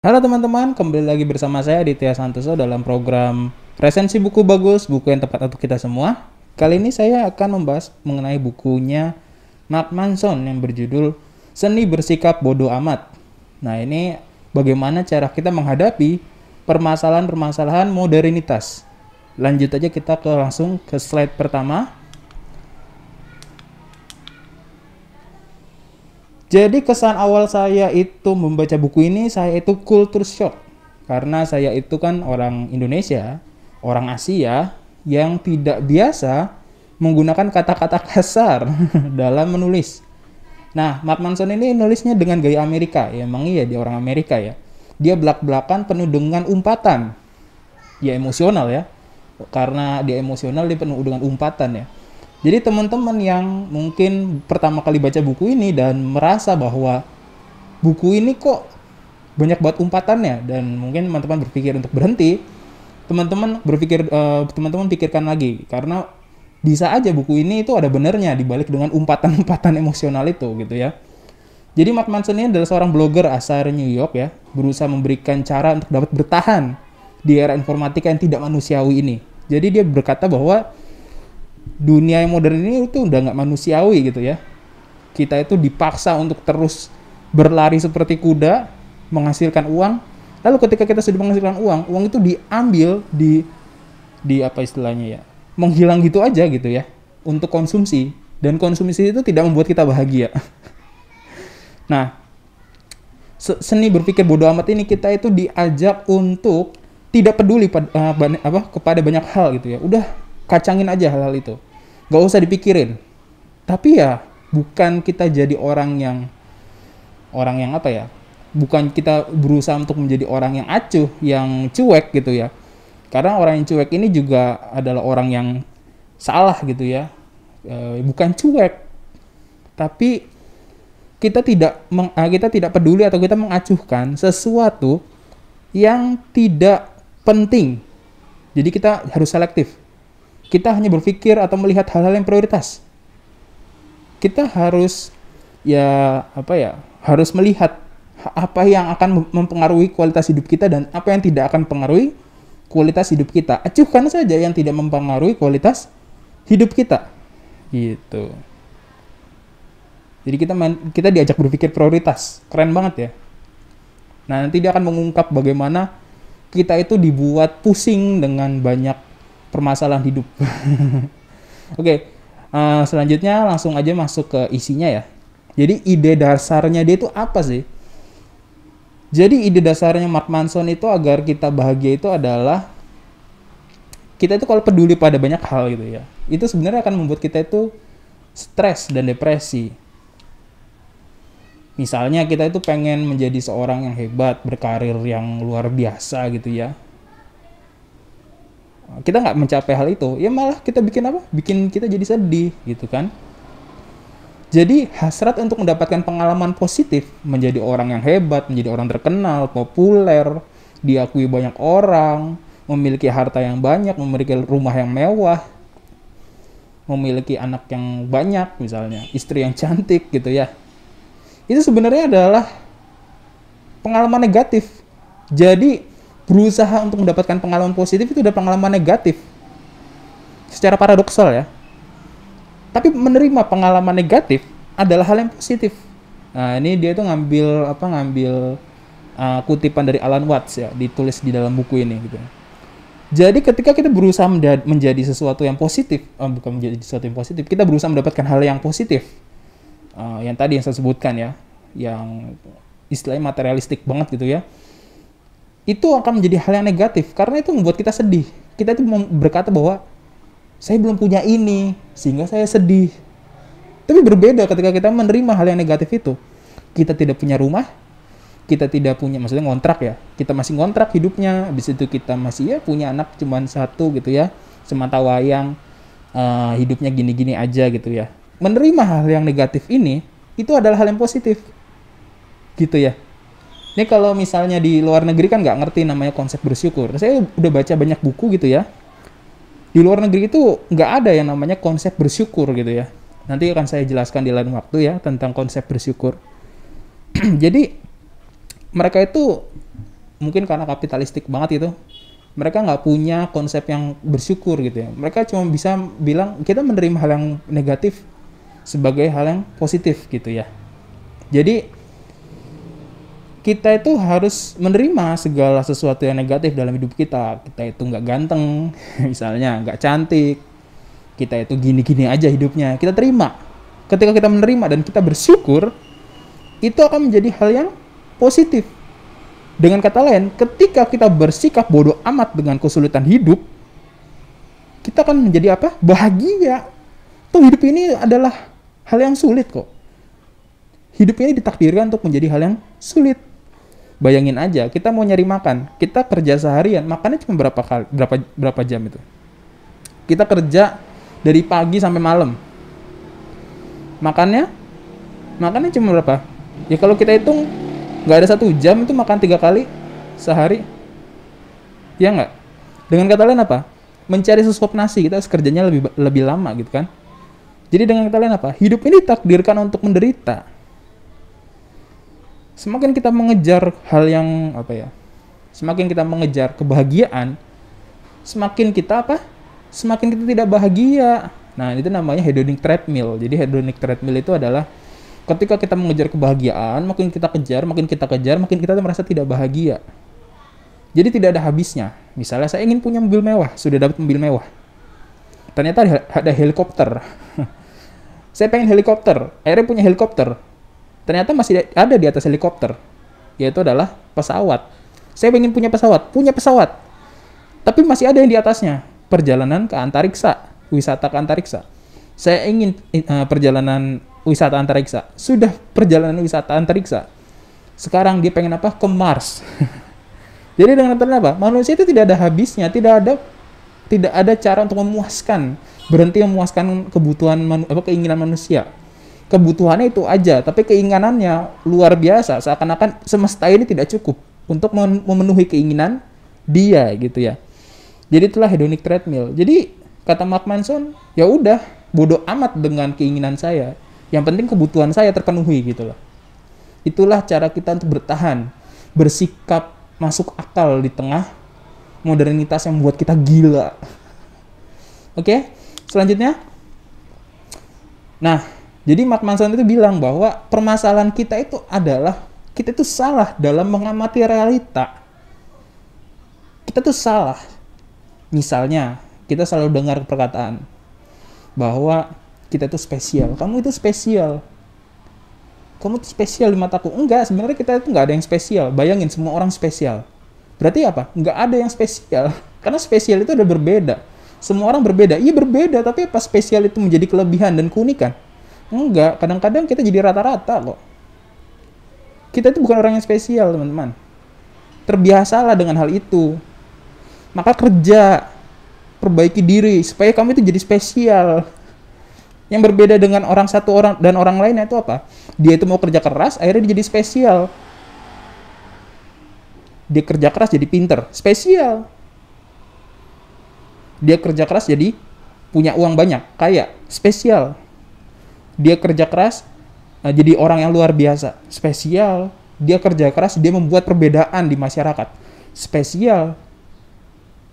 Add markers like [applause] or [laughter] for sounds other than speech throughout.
Halo teman-teman, kembali lagi bersama saya di Tia Santoso dalam program Resensi Buku Bagus, buku yang tepat untuk kita semua. Kali ini saya akan membahas mengenai bukunya Mark Manson yang berjudul Seni Bersikap Bodoh Amat. Nah ini bagaimana cara kita menghadapi permasalahan-permasalahan modernitas. Lanjut aja kita ke langsung ke slide pertama. Jadi kesan awal saya itu membaca buku ini saya itu culture shock karena saya itu kan orang Indonesia, orang Asia yang tidak biasa menggunakan kata-kata kasar [laughs] dalam menulis. Nah, Mark Manson ini nulisnya dengan gaya Amerika, ya emang iya dia orang Amerika ya. Dia belak-belakan penuh dengan umpatan. Ya emosional ya. Karena dia emosional dia penuh dengan umpatan ya jadi teman-teman yang mungkin pertama kali baca buku ini dan merasa bahwa buku ini kok banyak buat umpatannya dan mungkin teman-teman berpikir untuk berhenti, teman-teman berpikir uh, teman-teman pikirkan lagi karena bisa aja buku ini itu ada benernya dibalik dengan umpatan-umpatan emosional itu gitu ya. Jadi Mark Manson ini adalah seorang blogger asal New York ya, berusaha memberikan cara untuk dapat bertahan di era informatika yang tidak manusiawi ini. Jadi dia berkata bahwa dunia yang modern ini itu udah nggak manusiawi gitu ya. Kita itu dipaksa untuk terus berlari seperti kuda, menghasilkan uang. Lalu ketika kita sudah menghasilkan uang, uang itu diambil di di apa istilahnya ya, menghilang gitu aja gitu ya untuk konsumsi dan konsumsi itu tidak membuat kita bahagia. [laughs] Nah, seni berpikir bodoh amat ini kita itu diajak untuk tidak peduli pada, eh, apa, kepada banyak hal gitu ya. Udah kacangin aja hal-hal itu Gak usah dipikirin tapi ya bukan kita jadi orang yang orang yang apa ya bukan kita berusaha untuk menjadi orang yang acuh yang cuek gitu ya karena orang yang cuek ini juga adalah orang yang salah gitu ya e, bukan cuek tapi kita tidak meng, e, kita tidak peduli atau kita mengacuhkan sesuatu yang tidak penting. Jadi kita harus selektif. Kita hanya berpikir atau melihat hal-hal yang prioritas. Kita harus ya apa ya harus melihat apa yang akan mempengaruhi kualitas hidup kita dan apa yang tidak akan mempengaruhi kualitas hidup kita. Acuhkan saja yang tidak mempengaruhi kualitas hidup kita. Gitu. Jadi kita main, kita diajak berpikir prioritas. Keren banget ya. Nah, nanti dia akan mengungkap bagaimana kita itu dibuat pusing dengan banyak permasalahan hidup. [laughs] Oke, okay. uh, eh, selanjutnya langsung aja masuk ke isinya ya. Jadi ide dasarnya dia itu apa sih? Jadi ide dasarnya Mark Manson itu agar kita bahagia itu adalah kita itu kalau peduli pada banyak hal gitu ya. Itu sebenarnya akan membuat kita itu stres dan depresi. Misalnya kita itu pengen menjadi seorang yang hebat, berkarir yang luar biasa gitu ya kita nggak mencapai hal itu ya malah kita bikin apa bikin kita jadi sedih gitu kan jadi hasrat untuk mendapatkan pengalaman positif menjadi orang yang hebat menjadi orang terkenal populer diakui banyak orang memiliki harta yang banyak memiliki rumah yang mewah memiliki anak yang banyak misalnya istri yang cantik gitu ya itu sebenarnya adalah pengalaman negatif jadi berusaha untuk mendapatkan pengalaman positif itu udah pengalaman negatif secara paradoksal ya tapi menerima pengalaman negatif adalah hal yang positif nah ini dia tuh ngambil apa ngambil uh, kutipan dari Alan Watts ya ditulis di dalam buku ini gitu jadi ketika kita berusaha menjadi sesuatu yang positif, oh, bukan menjadi sesuatu yang positif, kita berusaha mendapatkan hal yang positif. Uh, yang tadi yang saya sebutkan ya, yang istilahnya materialistik banget gitu ya itu akan menjadi hal yang negatif karena itu membuat kita sedih. Kita itu berkata bahwa saya belum punya ini sehingga saya sedih. Tapi berbeda ketika kita menerima hal yang negatif itu. Kita tidak punya rumah, kita tidak punya maksudnya kontrak ya. Kita masih kontrak hidupnya. Habis itu kita masih ya punya anak cuman satu gitu ya. Semata wayang uh, hidupnya gini-gini aja gitu ya. Menerima hal yang negatif ini itu adalah hal yang positif. Gitu ya. Ini kalau misalnya di luar negeri kan nggak ngerti namanya konsep bersyukur. Saya udah baca banyak buku gitu ya. Di luar negeri itu nggak ada yang namanya konsep bersyukur gitu ya. Nanti akan saya jelaskan di lain waktu ya tentang konsep bersyukur. [clears throat] Jadi mereka itu mungkin karena kapitalistik banget itu. Mereka nggak punya konsep yang bersyukur gitu ya. Mereka cuma bisa bilang kita menerima hal yang negatif sebagai hal yang positif gitu ya. Jadi kita itu harus menerima segala sesuatu yang negatif dalam hidup kita. Kita itu nggak ganteng, [laughs] misalnya nggak cantik, kita itu gini-gini aja hidupnya. Kita terima. Ketika kita menerima dan kita bersyukur, itu akan menjadi hal yang positif. Dengan kata lain, ketika kita bersikap bodoh amat dengan kesulitan hidup, kita akan menjadi apa? Bahagia. Tuh hidup ini adalah hal yang sulit kok. Hidup ini ditakdirkan untuk menjadi hal yang sulit Bayangin aja, kita mau nyari makan, kita kerja seharian, makannya cuma berapa kali, berapa berapa jam itu. Kita kerja dari pagi sampai malam. Makannya, makannya cuma berapa? Ya kalau kita hitung, nggak ada satu jam itu makan tiga kali sehari. Ya nggak? Dengan kata lain apa? Mencari sesuap nasi kita kerjanya lebih lebih lama gitu kan? Jadi dengan kata lain apa? Hidup ini takdirkan untuk menderita semakin kita mengejar hal yang apa ya semakin kita mengejar kebahagiaan semakin kita apa semakin kita tidak bahagia nah itu namanya hedonic treadmill jadi hedonic treadmill itu adalah ketika kita mengejar kebahagiaan makin kita kejar makin kita kejar makin kita merasa tidak bahagia jadi tidak ada habisnya misalnya saya ingin punya mobil mewah sudah dapat mobil mewah ternyata ada helikopter [laughs] saya pengen helikopter akhirnya punya helikopter ternyata masih ada di atas helikopter yaitu adalah pesawat saya ingin punya pesawat punya pesawat tapi masih ada yang di atasnya perjalanan ke antariksa wisata ke antariksa saya ingin uh, perjalanan wisata antariksa sudah perjalanan wisata antariksa sekarang dia pengen apa ke Mars [laughs] jadi dengan ternyata apa manusia itu tidak ada habisnya tidak ada tidak ada cara untuk memuaskan berhenti memuaskan kebutuhan manu, apa keinginan manusia kebutuhannya itu aja, tapi keinginannya luar biasa. Seakan-akan semesta ini tidak cukup untuk memenuhi keinginan dia gitu ya. Jadi itulah hedonic treadmill. Jadi kata Mark Manson, ya udah bodoh amat dengan keinginan saya. Yang penting kebutuhan saya terpenuhi gitu loh. Itulah cara kita untuk bertahan, bersikap masuk akal di tengah modernitas yang membuat kita gila. Oke, selanjutnya. Nah, jadi Mark Manson itu bilang bahwa permasalahan kita itu adalah kita itu salah dalam mengamati realita. Kita tuh salah. Misalnya, kita selalu dengar perkataan bahwa kita itu spesial. Kamu itu spesial. Kamu itu spesial di mataku. Enggak, sebenarnya kita itu nggak ada yang spesial. Bayangin semua orang spesial. Berarti apa? Nggak ada yang spesial. [laughs] Karena spesial itu udah berbeda. Semua orang berbeda. Iya berbeda, tapi apa spesial itu menjadi kelebihan dan keunikan? Enggak, kadang-kadang kita jadi rata-rata kok. Kita itu bukan orang yang spesial, teman-teman. Terbiasalah dengan hal itu. Maka kerja, perbaiki diri supaya kamu itu jadi spesial. Yang berbeda dengan orang satu orang dan orang lainnya itu apa? Dia itu mau kerja keras, akhirnya dia jadi spesial. Dia kerja keras jadi pinter, spesial. Dia kerja keras jadi punya uang banyak, kaya, spesial dia kerja keras uh, jadi orang yang luar biasa spesial dia kerja keras dia membuat perbedaan di masyarakat spesial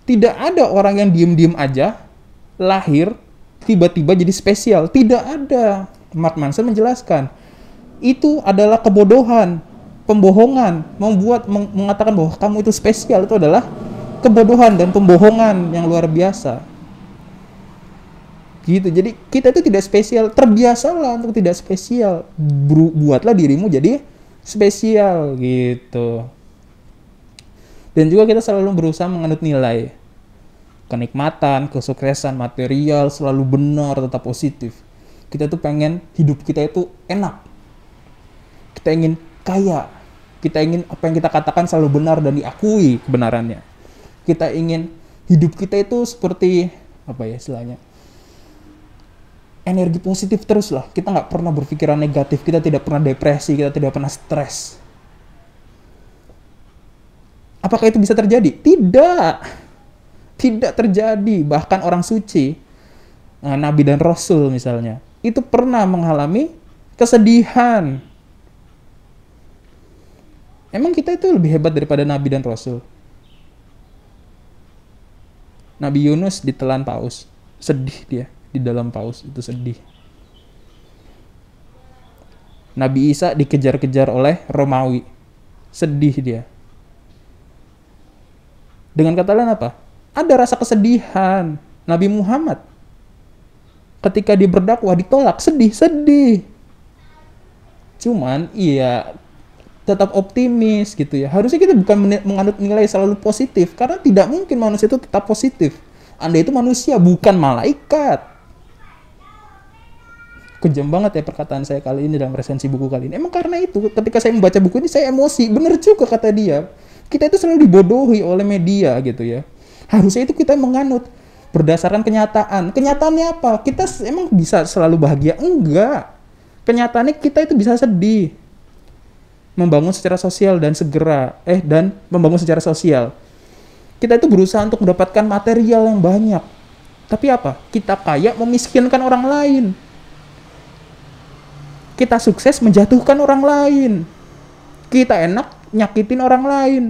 tidak ada orang yang diem-diem aja lahir tiba-tiba jadi spesial tidak ada Mark Manson menjelaskan itu adalah kebodohan pembohongan membuat meng mengatakan bahwa kamu itu spesial itu adalah kebodohan dan pembohongan yang luar biasa gitu jadi kita itu tidak spesial terbiasalah untuk tidak spesial buatlah dirimu jadi spesial gitu dan juga kita selalu berusaha menganut nilai kenikmatan kesuksesan material selalu benar tetap positif kita tuh pengen hidup kita itu enak kita ingin kaya kita ingin apa yang kita katakan selalu benar dan diakui kebenarannya kita ingin hidup kita itu seperti apa ya istilahnya energi positif terus lah. Kita nggak pernah berpikiran negatif, kita tidak pernah depresi, kita tidak pernah stres. Apakah itu bisa terjadi? Tidak. Tidak terjadi. Bahkan orang suci, eh, nabi dan rasul misalnya, itu pernah mengalami kesedihan. Emang kita itu lebih hebat daripada nabi dan rasul? Nabi Yunus ditelan paus. Sedih dia di dalam paus itu sedih. Nabi Isa dikejar-kejar oleh Romawi. Sedih dia. Dengan kata lain apa? Ada rasa kesedihan. Nabi Muhammad ketika diberdakwah ditolak, sedih, sedih. Cuman iya tetap optimis gitu ya. Harusnya kita bukan menganut nilai selalu positif karena tidak mungkin manusia itu tetap positif. Anda itu manusia bukan malaikat kejam banget ya perkataan saya kali ini dalam resensi buku kali ini. Emang karena itu, ketika saya membaca buku ini saya emosi. Bener juga kata dia. Kita itu selalu dibodohi oleh media gitu ya. Harusnya itu kita menganut berdasarkan kenyataan. Kenyataannya apa? Kita emang bisa selalu bahagia? Enggak. Kenyataannya kita itu bisa sedih. Membangun secara sosial dan segera. Eh, dan membangun secara sosial. Kita itu berusaha untuk mendapatkan material yang banyak. Tapi apa? Kita kaya memiskinkan orang lain kita sukses menjatuhkan orang lain. Kita enak nyakitin orang lain.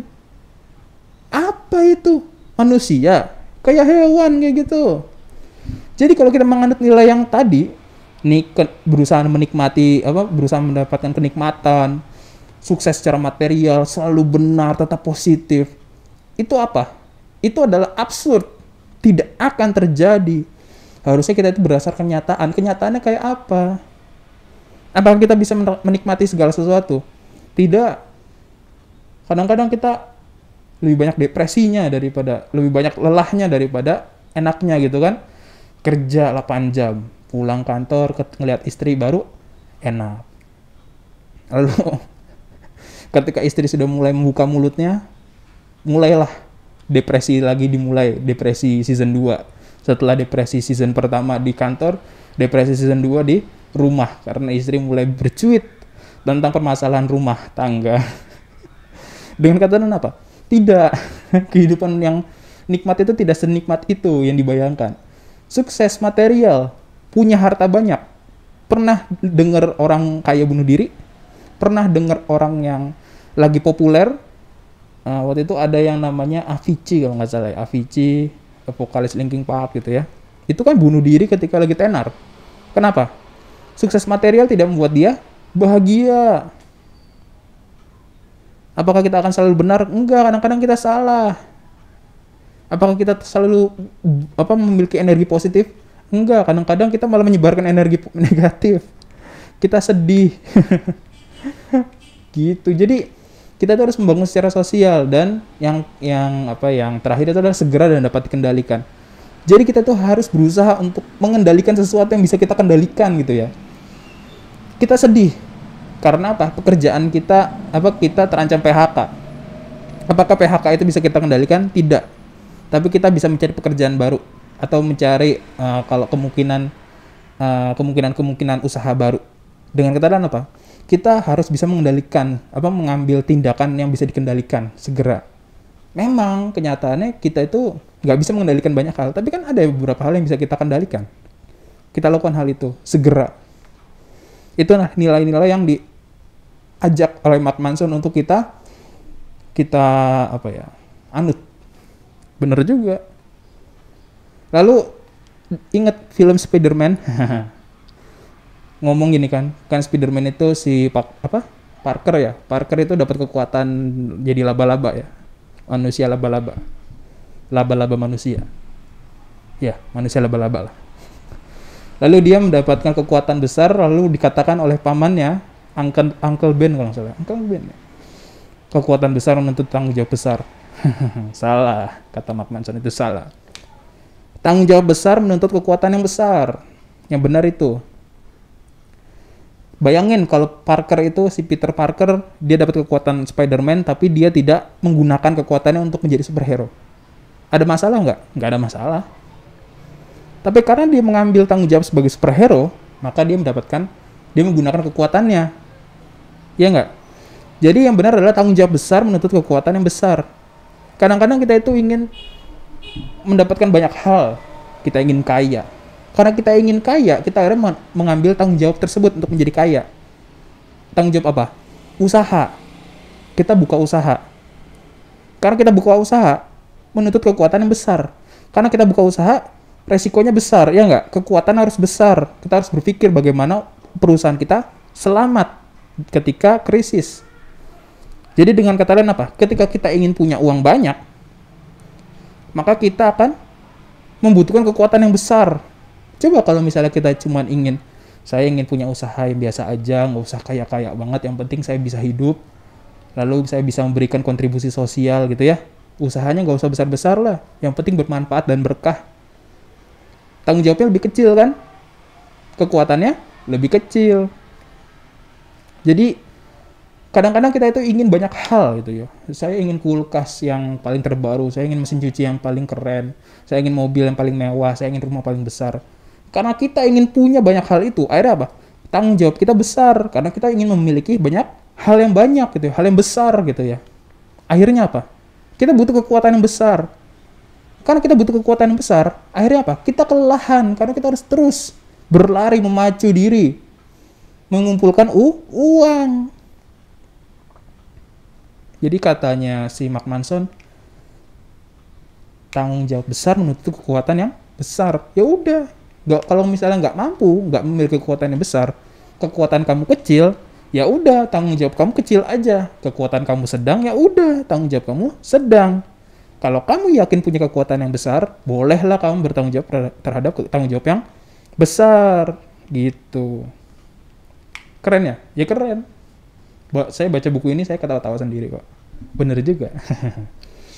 Apa itu? Manusia. Kayak hewan kayak gitu. Jadi kalau kita menganut nilai yang tadi, nik berusaha menikmati apa berusaha mendapatkan kenikmatan, sukses secara material, selalu benar, tetap positif. Itu apa? Itu adalah absurd. Tidak akan terjadi. Harusnya kita itu berdasarkan kenyataan. Kenyataannya kayak apa? apakah kita bisa menikmati segala sesuatu? Tidak. Kadang-kadang kita lebih banyak depresinya daripada lebih banyak lelahnya daripada enaknya gitu kan. Kerja 8 jam, pulang kantor ngeliat istri baru enak. Lalu [laughs] ketika istri sudah mulai membuka mulutnya, mulailah depresi lagi dimulai, depresi season 2. Setelah depresi season pertama di kantor, depresi season 2 di rumah karena istri mulai bercuit tentang permasalahan rumah tangga. [laughs] Dengan kata lain apa? Tidak. [laughs] Kehidupan yang nikmat itu tidak senikmat itu yang dibayangkan. Sukses material, punya harta banyak. Pernah dengar orang kaya bunuh diri? Pernah dengar orang yang lagi populer? Nah, waktu itu ada yang namanya Avicii kalau nggak salah ya. Avicii, vokalis Linkin Park gitu ya. Itu kan bunuh diri ketika lagi tenar. Kenapa? Sukses material tidak membuat dia bahagia. Apakah kita akan selalu benar? Enggak, kadang-kadang kita salah. Apakah kita selalu apa memiliki energi positif? Enggak, kadang-kadang kita malah menyebarkan energi [laughs] negatif. Kita sedih. [laughs] gitu. Jadi kita tuh harus membangun secara sosial dan yang yang apa yang terakhir itu adalah segera dan dapat dikendalikan. Jadi kita tuh harus berusaha untuk mengendalikan sesuatu yang bisa kita kendalikan gitu ya kita sedih karena apa pekerjaan kita apa kita terancam PHK apakah PHK itu bisa kita kendalikan tidak tapi kita bisa mencari pekerjaan baru atau mencari uh, kalau kemungkinan uh, eh, kemungkinan kemungkinan usaha baru dengan ketaatan apa kita harus bisa mengendalikan apa mengambil tindakan yang bisa dikendalikan segera memang kenyataannya kita itu nggak bisa mengendalikan banyak hal tapi kan ada beberapa hal yang bisa kita kendalikan kita lakukan hal itu segera itu nah nilai-nilai yang diajak oleh Matt Manson untuk kita kita apa ya anut bener juga lalu inget film Spiderman [laughs] ngomong gini kan kan Spiderman itu si Pak apa Parker ya Parker itu dapat kekuatan jadi laba-laba ya manusia laba-laba laba-laba manusia ya manusia laba-laba lah Lalu dia mendapatkan kekuatan besar, lalu dikatakan oleh pamannya, Uncle, Uncle Ben kalau salah, Uncle Ben. Ya. Kekuatan besar menuntut tanggung jawab besar. [laughs] salah, kata Mark Manson itu salah. Tanggung jawab besar menuntut kekuatan yang besar. Yang benar itu. Bayangin kalau Parker itu, si Peter Parker, dia dapat kekuatan Spider-Man, tapi dia tidak menggunakan kekuatannya untuk menjadi superhero. Ada masalah nggak? Nggak ada masalah tapi karena dia mengambil tanggung jawab sebagai superhero, maka dia mendapatkan, dia menggunakan kekuatannya. Ya nggak? Jadi yang benar adalah tanggung jawab besar menuntut kekuatan yang besar. Kadang-kadang kita itu ingin mendapatkan banyak hal. Kita ingin kaya. Karena kita ingin kaya, kita akhirnya mengambil tanggung jawab tersebut untuk menjadi kaya. Tanggung jawab apa? Usaha. Kita buka usaha. Karena kita buka usaha, menuntut kekuatan yang besar. Karena kita buka usaha, resikonya besar, ya nggak? Kekuatan harus besar. Kita harus berpikir bagaimana perusahaan kita selamat ketika krisis. Jadi dengan kata lain apa? Ketika kita ingin punya uang banyak, maka kita akan membutuhkan kekuatan yang besar. Coba kalau misalnya kita cuma ingin, saya ingin punya usaha yang biasa aja, nggak usah kaya-kaya banget, yang penting saya bisa hidup, lalu saya bisa memberikan kontribusi sosial gitu ya. Usahanya nggak usah besar-besar lah, yang penting bermanfaat dan berkah tanggung jawabnya lebih kecil kan kekuatannya lebih kecil jadi kadang-kadang kita itu ingin banyak hal gitu ya saya ingin kulkas yang paling terbaru saya ingin mesin cuci yang paling keren saya ingin mobil yang paling mewah saya ingin rumah paling besar karena kita ingin punya banyak hal itu akhirnya apa tanggung jawab kita besar karena kita ingin memiliki banyak hal yang banyak gitu ya, hal yang besar gitu ya akhirnya apa kita butuh kekuatan yang besar karena kita butuh kekuatan yang besar, akhirnya apa? Kita kelelahan karena kita harus terus berlari memacu diri, mengumpulkan u uang. Jadi katanya si Mark Manson, tanggung jawab besar menutup kekuatan yang besar. Ya udah, nggak kalau misalnya nggak mampu, nggak memiliki kekuatan yang besar, kekuatan kamu kecil, ya udah tanggung jawab kamu kecil aja kekuatan kamu sedang ya udah tanggung jawab kamu sedang kalau kamu yakin punya kekuatan yang besar, bolehlah kamu bertanggung jawab terhadap tanggung jawab yang besar gitu. Keren ya? Ya keren. Ba saya baca buku ini saya ketawa-tawa sendiri kok. Bener juga.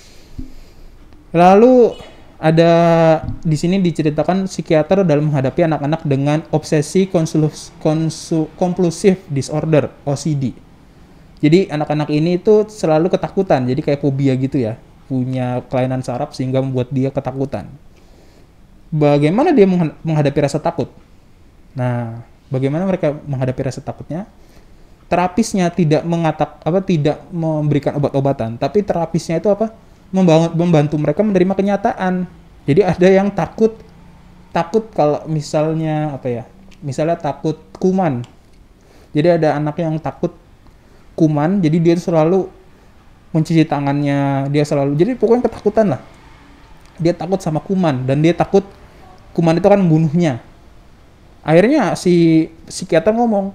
[laughs] Lalu ada di sini diceritakan psikiater dalam menghadapi anak-anak dengan obsesi konsulus, disorder OCD. Jadi anak-anak ini itu selalu ketakutan, jadi kayak fobia gitu ya punya kelainan saraf sehingga membuat dia ketakutan. Bagaimana dia menghadapi rasa takut? Nah, bagaimana mereka menghadapi rasa takutnya? Terapisnya tidak mengatak apa tidak memberikan obat-obatan, tapi terapisnya itu apa? Membangun, membantu mereka menerima kenyataan. Jadi ada yang takut takut kalau misalnya apa ya? Misalnya takut kuman. Jadi ada anak yang takut kuman, jadi dia selalu mencuci tangannya dia selalu jadi pokoknya ketakutan lah dia takut sama kuman dan dia takut kuman itu kan bunuhnya akhirnya si psikiater ngomong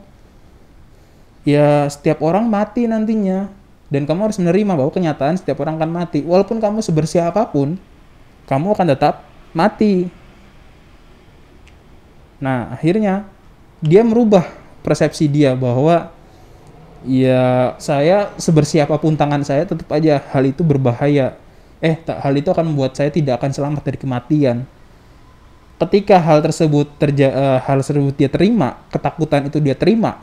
ya setiap orang mati nantinya dan kamu harus menerima bahwa kenyataan setiap orang akan mati walaupun kamu sebersih apapun kamu akan tetap mati nah akhirnya dia merubah persepsi dia bahwa ya saya sebersih apapun tangan saya tetap aja hal itu berbahaya. Eh, tak, hal itu akan membuat saya tidak akan selamat dari kematian. Ketika hal tersebut terja eh, hal tersebut dia terima, ketakutan itu dia terima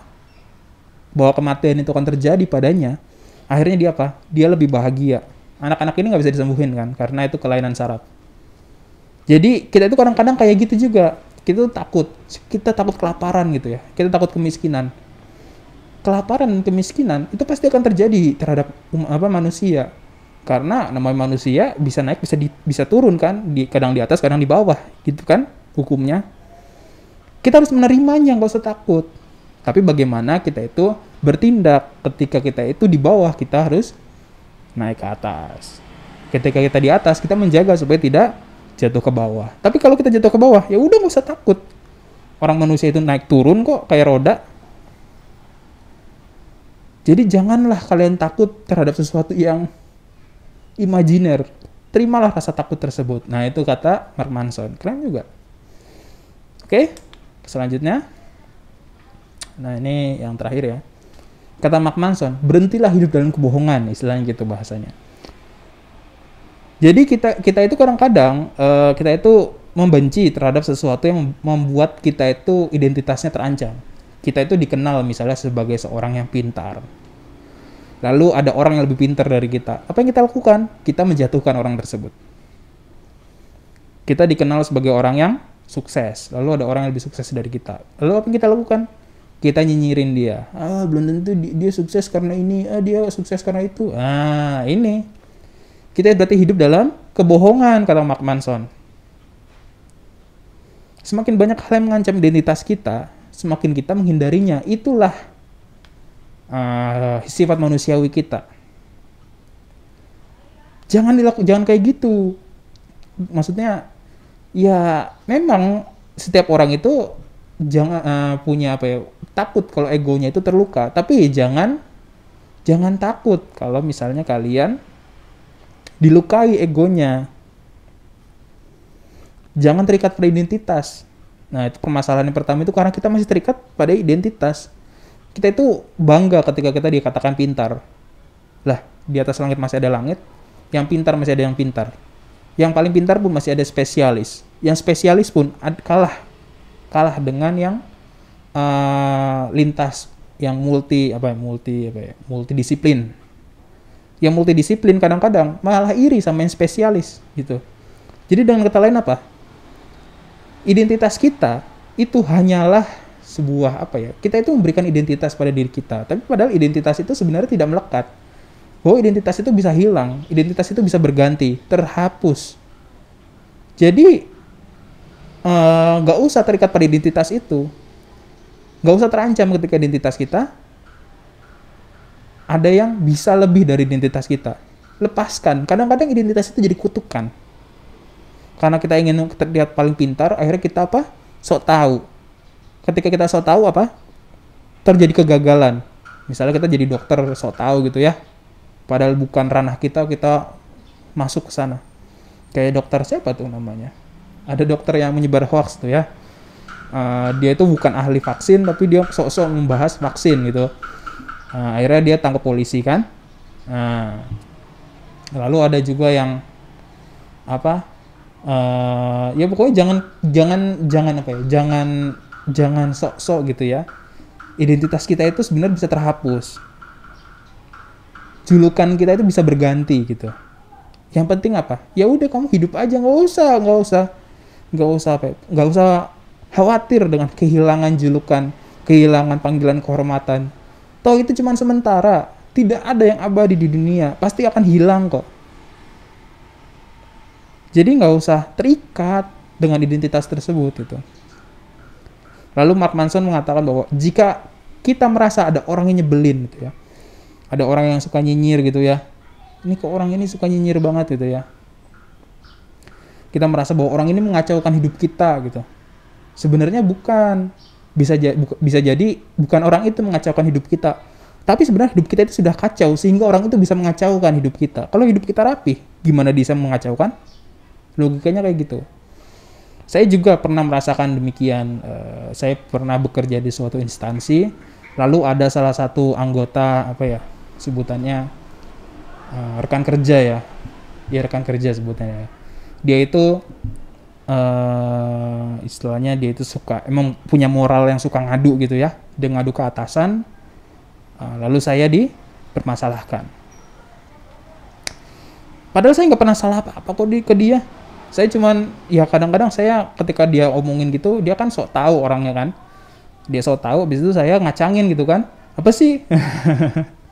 bahwa kematian itu akan terjadi padanya, akhirnya dia apa? Dia lebih bahagia. Anak-anak ini nggak bisa disembuhin kan, karena itu kelainan saraf. Jadi kita itu kadang-kadang kayak gitu juga. Kita takut, kita takut kelaparan gitu ya. Kita takut kemiskinan kelaparan dan kemiskinan itu pasti akan terjadi terhadap um, apa manusia karena namanya manusia bisa naik bisa di, bisa turun kan di, kadang di atas kadang di bawah gitu kan hukumnya kita harus menerimanya nggak usah takut tapi bagaimana kita itu bertindak ketika kita itu di bawah kita harus naik ke atas ketika kita di atas kita menjaga supaya tidak jatuh ke bawah tapi kalau kita jatuh ke bawah ya udah nggak usah takut orang manusia itu naik turun kok kayak roda jadi janganlah kalian takut terhadap sesuatu yang imajiner. Terimalah rasa takut tersebut. Nah, itu kata Mark Manson. Keren juga. Oke, selanjutnya. Nah, ini yang terakhir ya. Kata Mark Manson, berhentilah hidup dalam kebohongan, istilahnya gitu bahasanya. Jadi kita kita itu kadang-kadang uh, kita itu membenci terhadap sesuatu yang membuat kita itu identitasnya terancam kita itu dikenal misalnya sebagai seorang yang pintar. Lalu ada orang yang lebih pintar dari kita. Apa yang kita lakukan? Kita menjatuhkan orang tersebut. Kita dikenal sebagai orang yang sukses. Lalu ada orang yang lebih sukses dari kita. Lalu apa yang kita lakukan? Kita nyinyirin dia. Ah, belum tentu dia sukses karena ini. Ah, dia sukses karena itu. Ah, ini. Kita berarti hidup dalam kebohongan, kata Mark Manson. Semakin banyak hal yang mengancam identitas kita, semakin kita menghindarinya. Itulah uh, sifat manusiawi kita. Jangan dilakukan, jangan kayak gitu. Maksudnya, ya memang setiap orang itu jangan uh, punya apa ya takut kalau egonya itu terluka tapi jangan jangan takut kalau misalnya kalian dilukai egonya jangan terikat pada Nah, itu permasalahan yang pertama itu karena kita masih terikat pada identitas. Kita itu bangga ketika kita dikatakan pintar. Lah, di atas langit masih ada langit, yang pintar masih ada yang pintar. Yang paling pintar pun masih ada spesialis. Yang spesialis pun kalah kalah dengan yang uh, lintas yang multi apa ya, multi apa ya, multidisiplin. Yang multidisiplin kadang-kadang malah iri sama yang spesialis gitu. Jadi dengan kata lain apa? identitas kita itu hanyalah sebuah apa ya kita itu memberikan identitas pada diri kita tapi padahal identitas itu sebenarnya tidak melekat bahwa identitas itu bisa hilang identitas itu bisa berganti terhapus jadi eh, nggak uh, usah terikat pada identitas itu nggak usah terancam ketika identitas kita ada yang bisa lebih dari identitas kita lepaskan kadang-kadang identitas itu jadi kutukan karena kita ingin terlihat paling pintar, akhirnya kita apa? Sok tahu. Ketika kita sok tahu apa? Terjadi kegagalan. Misalnya kita jadi dokter sok tahu gitu ya. Padahal bukan ranah kita, kita masuk ke sana. Kayak dokter siapa tuh namanya? Ada dokter yang menyebar hoax tuh ya. Uh, dia itu bukan ahli vaksin, tapi dia sok-sok membahas vaksin gitu. uh, akhirnya dia tangkap polisi kan. uh, lalu ada juga yang apa? uh, ya pokoknya jangan jangan jangan apa ya jangan jangan sok-sok gitu ya identitas kita itu sebenarnya bisa terhapus julukan kita itu bisa berganti gitu yang penting apa ya udah kamu hidup aja nggak usah nggak usah nggak usah apa ya, nggak usah khawatir dengan kehilangan julukan kehilangan panggilan kehormatan toh itu cuma sementara tidak ada yang abadi di dunia pasti akan hilang kok jadi nggak usah terikat dengan identitas tersebut gitu. Lalu Mark Manson mengatakan bahwa jika kita merasa ada orang yang nyebelin gitu ya. Ada orang yang suka nyinyir gitu ya. Ini kok orang ini suka nyinyir banget gitu ya. Kita merasa bahwa orang ini mengacaukan hidup kita gitu. Sebenarnya bukan. Bisa ja bu bisa jadi bukan orang itu mengacaukan hidup kita. Tapi sebenarnya hidup kita itu sudah kacau sehingga orang itu bisa mengacaukan hidup kita. Kalau hidup kita rapi, gimana bisa mengacaukan? logikanya kayak gitu saya juga pernah merasakan demikian eh, saya pernah bekerja di suatu instansi lalu ada salah satu anggota apa ya sebutannya uh, rekan kerja ya ya rekan kerja sebutannya dia itu uh, istilahnya dia itu suka emang punya moral yang suka ngadu gitu ya dia ngadu ke atasan uh, lalu saya di dipermasalahkan padahal saya nggak pernah salah apa-apa kok di ke dia saya cuman ya kadang-kadang saya ketika dia omongin gitu dia kan sok tahu orangnya kan dia sok tahu habis itu saya ngacangin gitu kan apa sih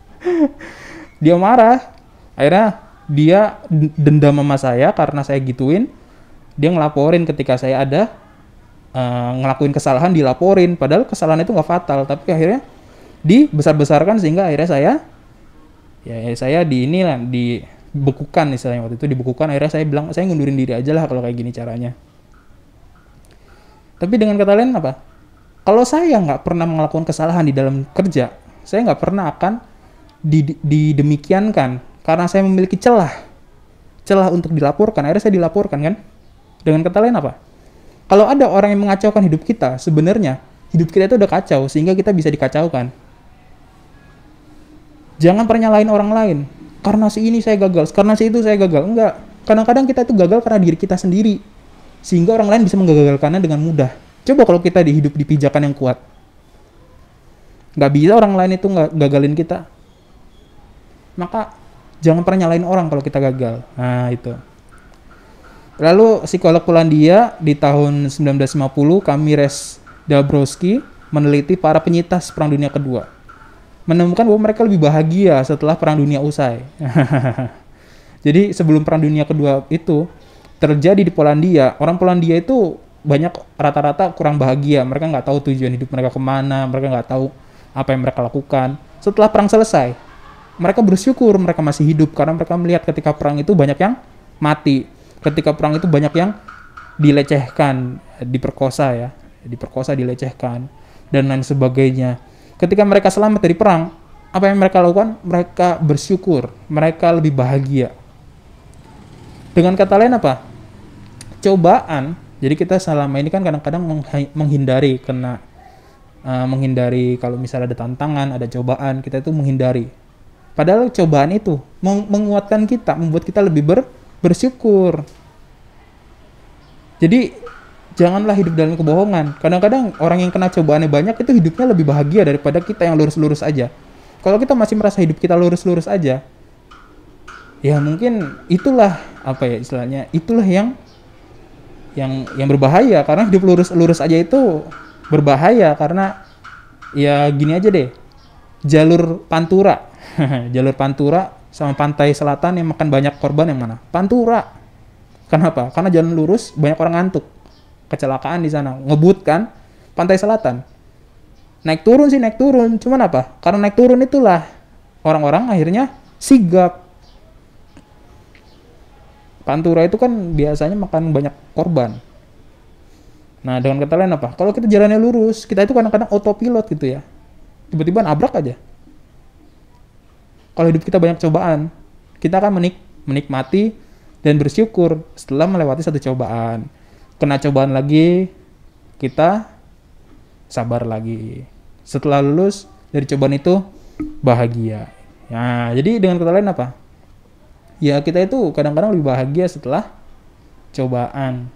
[laughs] dia marah akhirnya dia dendam sama saya karena saya gituin dia ngelaporin ketika saya ada uh, ngelakuin kesalahan dilaporin padahal kesalahan itu nggak fatal tapi akhirnya dibesar-besarkan sehingga akhirnya saya ya saya di ini di dibekukan istilahnya waktu itu dibekukan akhirnya saya bilang saya ngundurin diri aja lah kalau kayak gini caranya tapi dengan kata lain apa kalau saya nggak pernah melakukan kesalahan di dalam kerja saya nggak pernah akan didemikiankan karena saya memiliki celah celah untuk dilaporkan akhirnya saya dilaporkan kan dengan kata lain apa kalau ada orang yang mengacaukan hidup kita sebenarnya hidup kita itu udah kacau sehingga kita bisa dikacaukan jangan pernah nyalain orang lain karena si ini saya gagal, karena si itu saya gagal. Enggak. Kadang-kadang kita itu gagal karena diri kita sendiri. Sehingga orang lain bisa menggagalkannya dengan mudah. Coba kalau kita dihidup di pijakan yang kuat. Nggak bisa orang lain itu nggak gagalin kita. Maka jangan pernah nyalain orang kalau kita gagal. Nah, itu. Lalu psikolog Polandia di tahun 1950 Kamires Dabrowski meneliti para penyitas Perang Dunia Kedua menemukan bahwa mereka lebih bahagia setelah perang dunia usai. [laughs] Jadi sebelum perang dunia kedua itu terjadi di Polandia, orang Polandia itu banyak rata-rata kurang bahagia. Mereka nggak tahu tujuan hidup mereka kemana, mereka nggak tahu apa yang mereka lakukan. Setelah perang selesai, mereka bersyukur mereka masih hidup karena mereka melihat ketika perang itu banyak yang mati, ketika perang itu banyak yang dilecehkan, diperkosa ya, diperkosa, dilecehkan dan lain sebagainya Ketika mereka selamat dari perang, apa yang mereka lakukan? Mereka bersyukur, mereka lebih bahagia. Dengan kata lain apa? Cobaan. Jadi kita selama ini kan kadang-kadang menghindari kena uh, menghindari kalau misalnya ada tantangan, ada cobaan, kita itu menghindari. Padahal cobaan itu menguatkan kita, membuat kita lebih ber bersyukur. Jadi janganlah hidup dalam kebohongan. Kadang-kadang orang yang kena cobaannya banyak itu hidupnya lebih bahagia daripada kita yang lurus-lurus aja. Kalau kita masih merasa hidup kita lurus-lurus aja, ya mungkin itulah apa ya istilahnya, itulah yang yang yang berbahaya karena hidup lurus-lurus aja itu berbahaya karena ya gini aja deh. Jalur Pantura. [laughs] jalur Pantura sama pantai selatan yang makan banyak korban yang mana? Pantura. Kenapa? Karena jalan lurus banyak orang ngantuk kecelakaan di sana ngebut kan pantai selatan naik turun sih naik turun cuman apa karena naik turun itulah orang-orang akhirnya sigap pantura itu kan biasanya makan banyak korban nah dengan kata lain apa kalau kita jalannya lurus kita itu kadang-kadang autopilot gitu ya tiba-tiba nabrak aja kalau hidup kita banyak cobaan kita akan menik menikmati dan bersyukur setelah melewati satu cobaan kena cobaan lagi kita sabar lagi setelah lulus dari cobaan itu bahagia nah jadi dengan kata lain apa ya kita itu kadang-kadang lebih bahagia setelah cobaan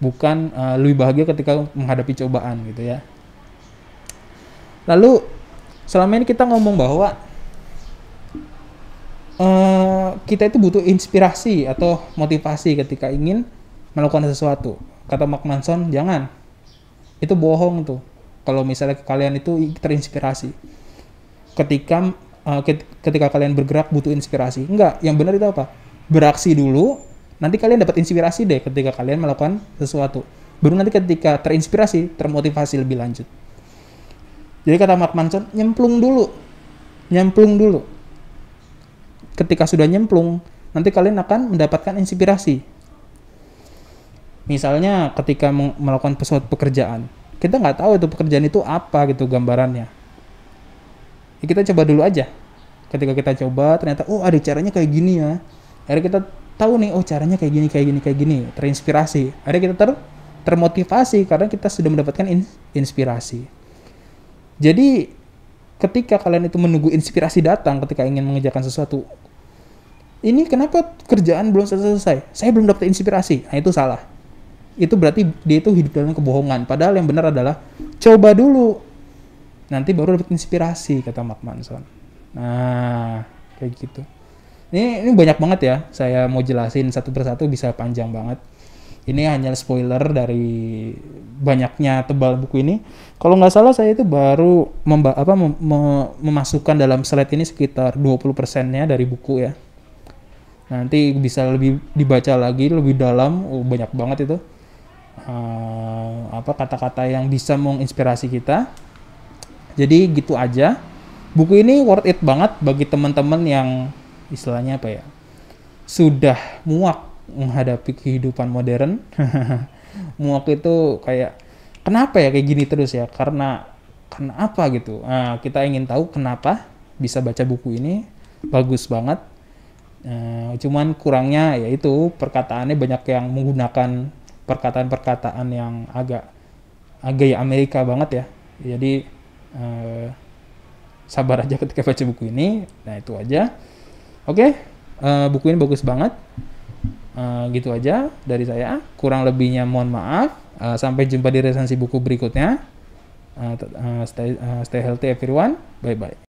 bukan uh, lebih bahagia ketika menghadapi cobaan gitu ya lalu selama ini kita ngomong bahwa uh, kita itu butuh inspirasi atau motivasi ketika ingin melakukan sesuatu. Kata Mark Manson, jangan. Itu bohong tuh. Kalau misalnya kalian itu terinspirasi. Ketika eh, ketika kalian bergerak butuh inspirasi. Enggak, yang benar itu apa? Beraksi dulu, nanti kalian dapat inspirasi deh ketika kalian melakukan sesuatu. Baru nanti ketika terinspirasi, termotivasi lebih lanjut. Jadi kata Mark Manson, nyemplung dulu. Nyemplung dulu. Ketika sudah nyemplung, nanti kalian akan mendapatkan inspirasi misalnya ketika melakukan pesawat pekerjaan kita nggak tahu itu pekerjaan itu apa gitu gambarannya ya, kita coba dulu aja ketika kita coba ternyata oh ada caranya kayak gini ya akhirnya kita tahu nih oh caranya kayak gini kayak gini kayak gini terinspirasi akhirnya kita ter termotivasi karena kita sudah mendapatkan in inspirasi jadi ketika kalian itu menunggu inspirasi datang ketika ingin mengejarkan sesuatu ini kenapa kerjaan belum selesai saya belum dapat inspirasi nah itu salah itu berarti dia itu hidup dalam kebohongan. Padahal yang benar adalah coba dulu, nanti baru dapat inspirasi kata Mark Manson. Nah, kayak gitu. Ini, ini banyak banget ya, saya mau jelasin satu persatu bisa panjang banget. Ini hanya spoiler dari banyaknya tebal buku ini. Kalau nggak salah saya itu baru memba apa, mem mem memasukkan dalam slide ini sekitar 20%-nya dari buku ya nanti bisa lebih dibaca lagi lebih dalam oh, banyak banget itu uh, apa kata-kata yang bisa menginspirasi kita. Jadi gitu aja. Buku ini worth it banget bagi teman-teman yang istilahnya apa ya? Sudah muak menghadapi kehidupan modern. [laughs] muak itu kayak kenapa ya kayak gini terus ya? Karena karena apa gitu. Nah, kita ingin tahu kenapa bisa baca buku ini bagus banget. Uh, cuman kurangnya yaitu perkataannya banyak yang menggunakan perkataan-perkataan yang agak agak ya Amerika banget ya jadi eh, sabar aja ketika baca buku ini nah itu aja oke eh, buku ini bagus banget eh, gitu aja dari saya kurang lebihnya mohon maaf eh, sampai jumpa di resensi buku berikutnya eh, eh stay, eh, stay healthy everyone bye bye